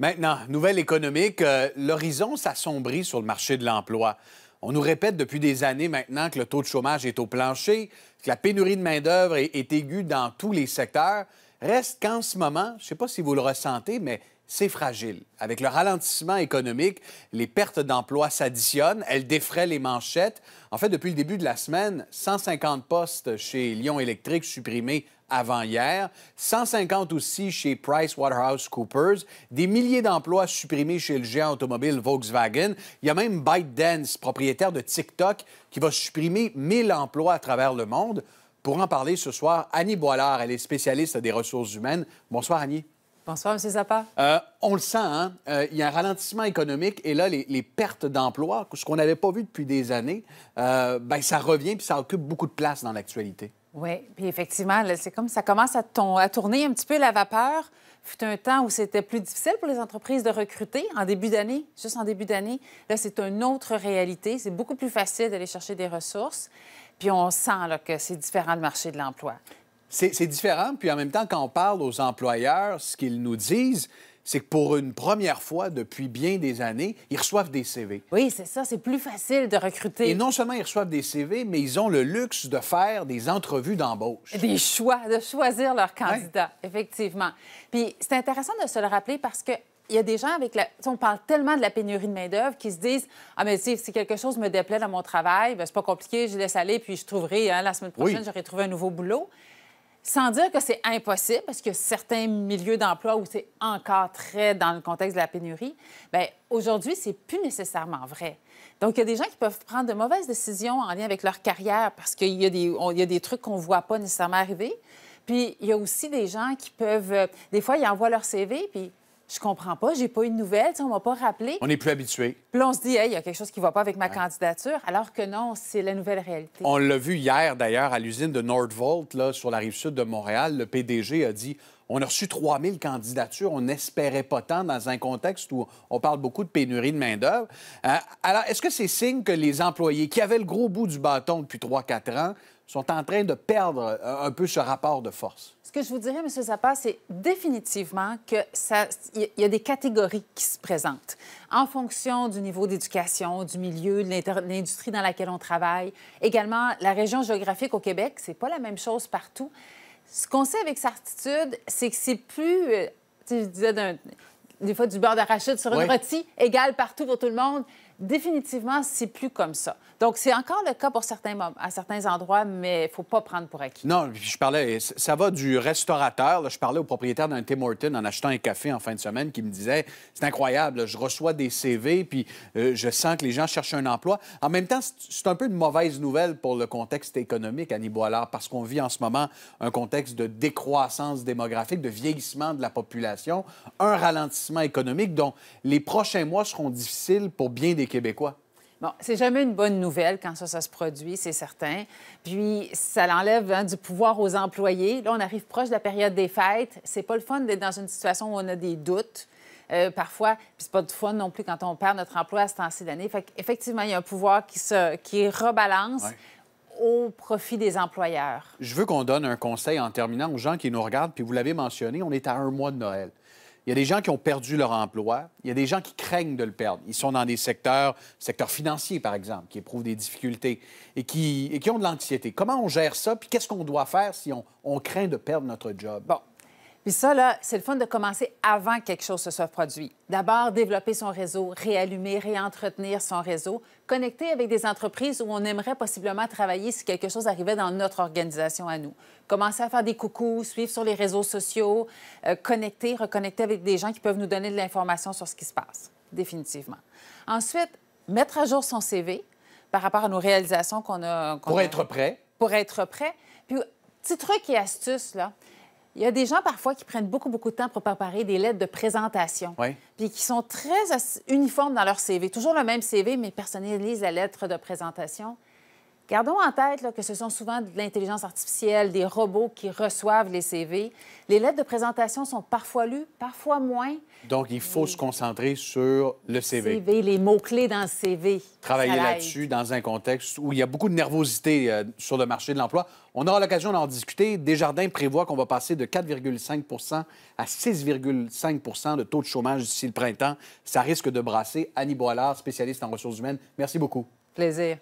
Maintenant, nouvelle économique, euh, l'horizon s'assombrit sur le marché de l'emploi. On nous répète depuis des années maintenant que le taux de chômage est au plancher, que la pénurie de main-d'œuvre est, aiguë dans tous les secteurs. Reste qu'en ce moment, je ne sais pas si vous le ressentez, mais c'est fragile. Avec le ralentissement économique, les pertes d'emplois s'additionnent, elles défraient les manchettes. En fait, depuis le début de la semaine, 150 postes chez Lyon Électrique supprimés avant-hier, 150 aussi chez PricewaterhouseCoopers, des milliers d'emplois supprimés chez le géant automobile Volkswagen. Il y a même ByteDance, propriétaire de TikTok, qui va supprimer 1000 emplois à travers le monde. Pour en parler ce soir, Annie Boilard, elle est spécialiste des ressources humaines. Bonsoir, Annie. Bonsoir, M. Zappa. Euh, on le sent, hein? Euh, il y a un ralentissement économique et là, les, pertes d'emplois, ce qu'on n'avait pas vu depuis des années, euh, ben, ça revient puis ça occupe beaucoup de place dans l'actualité. Oui, puis effectivement, c'est comme ça commence à, tourner un petit peu la vapeur fut un temps où c'était plus difficile pour les entreprises de recruter en début d'année, juste en début d'année. Là, c'est une autre réalité. C'est beaucoup plus facile d'aller chercher des ressources. Puis on sent que c'est différent le marché de l'emploi. C'est différent. Puis en même temps, quand on parle aux employeurs, ce qu'ils nous disent, c'est que pour une première fois depuis bien des années, ils reçoivent des CV. Oui, c'est ça, c'est plus facile de recruter. Et non seulement ils reçoivent des CV, mais ils ont le luxe de faire des entrevues d'embauche. Des choix, de choisir leur candidat, effectivement. Puis c'est intéressant de se le rappeler parce qu'il y a des gens avec la... On parle tellement de la pénurie de main-d'œuvre qui se disent Ah, mais si quelque chose me déplaît dans mon travail, ben, c'est pas compliqué, je laisse aller, puis je trouverai, hein, la semaine prochaine, j'aurai trouvé un nouveau boulot. Sans dire que c'est impossible, parce que certains milieux d'emploi où c'est encore très dans le contexte de la pénurie, bien, aujourd'hui, c'est plus nécessairement vrai. Donc, il y a des gens qui peuvent prendre de mauvaises décisions en lien avec leur carrière parce qu'il y, y, a des trucs qu'on ne voit pas nécessairement arriver. Puis, il y a aussi des gens qui peuvent... Euh, des fois, ils envoient leur CV, puis je comprends pas, j'ai pas eu de nouvelles, on m'a pas rappelé. On n'est plus habitué. Puis on se dit, il y a quelque chose qui va pas avec ma candidature, alors que non, c'est la nouvelle réalité. On l'a vu hier, d'ailleurs, à l'usine de Nordvolt, là, sur la rive sud de Montréal. Le PDG a dit, on a reçu 3000 candidatures, on n'espérait pas tant dans un contexte où on parle beaucoup de pénurie de main-d'œuvre. Euh, alors, est-ce que c'est signe que les employés qui avaient le gros bout du bâton depuis 3-4 ans sont en train de perdre euh, un peu ce rapport de force. Ce que je vous dirais, M. Zappa, c'est définitivement qu'il y a des catégories qui se présentent en fonction du niveau d'éducation, du milieu, de l'industrie dans laquelle on travaille. Également, la région géographique au Québec, c'est pas la même chose partout. Ce qu'on sait avec certitude, c'est que c'est plus, euh, tu disais des fois du beurre d'arachide sur une roti, égal partout pour tout le monde définitivement, c'est plus comme ça. Donc, c'est encore le cas pour certains, à certains endroits, mais il faut pas prendre pour acquis. Non, je parlais, ça va du restaurateur. je parlais au propriétaire d'un Tim Hortons en achetant un café en fin de semaine qui me disait C'est incroyable, je reçois des CV, puis euh, je sens que les gens cherchent un emploi. En même temps, c'est un peu une mauvaise nouvelle pour le contexte économique, Annie Boilard, parce qu'on vit en ce moment un contexte de décroissance démographique, de vieillissement de la population, un ralentissement économique dont les prochains mois seront difficiles pour bien des Québécois. Bon, c'est jamais une bonne nouvelle quand ça, ça se produit, c'est certain. Puis, ça l'enlève hein, du pouvoir aux employés. Là, on arrive proche de la période des fêtes. C'est pas le fun d'être dans une situation où on a des doutes. Euh, parfois, puis c'est pas de fun non plus quand on perd notre emploi à ce temps-ci d'année. Fait qu'effectivement, il y a un pouvoir qui se qui rebalance. au profit des employeurs. Je veux qu'on donne un conseil en terminant aux gens qui nous regardent, puis vous l'avez mentionné, on est à un mois de Noël. Il y a des gens qui ont perdu leur emploi. Il y a des gens qui craignent de le perdre. Ils sont dans des secteurs, secteur financier par exemple, qui éprouvent des difficultés et qui, qui ont de l'anxiété. Comment on gère ça? Puis qu'est-ce qu'on doit faire si on, on craint de perdre notre job? Bon, puis ça, c'est le fun de commencer avant que quelque chose se soit produit. D'abord, développer son réseau, réallumer, réentretenir son réseau, connecter avec des entreprises où on aimerait possiblement travailler si quelque chose arrivait dans notre organisation à nous. Commencer à faire des coucous, suivre sur les réseaux sociaux, euh, connecter, reconnecter avec des gens qui peuvent nous donner de l'information sur ce qui se passe, définitivement. Ensuite, mettre à jour son CV par rapport à nos réalisations qu'on a... pour être prêt. Pour être prêt. Puis, petit truc et astuce, là. Il y a des gens parfois qui prennent beaucoup, beaucoup de temps pour préparer des lettres de présentation. Puis qui sont très uniformes dans leur CV. Toujours le même CV, mais personnalisent la lettre de présentation. Gardons en tête que ce sont souvent de l'intelligence artificielle, des robots qui reçoivent les CV. Les lettres de présentation sont parfois lues, parfois moins. Donc, il faut se concentrer sur le CV. CV les mots-clés dans le CV. Travailler là-dessus dans un contexte où il y a beaucoup de nervosité euh, sur le marché de l'emploi. On aura l'occasion d'en discuter. Desjardins prévoit qu'on va passer de 4,5 à 6,5 de taux de chômage d'ici le printemps. Ça risque de brasser. Annie Boilard, spécialiste en ressources humaines, merci beaucoup. Plaisir.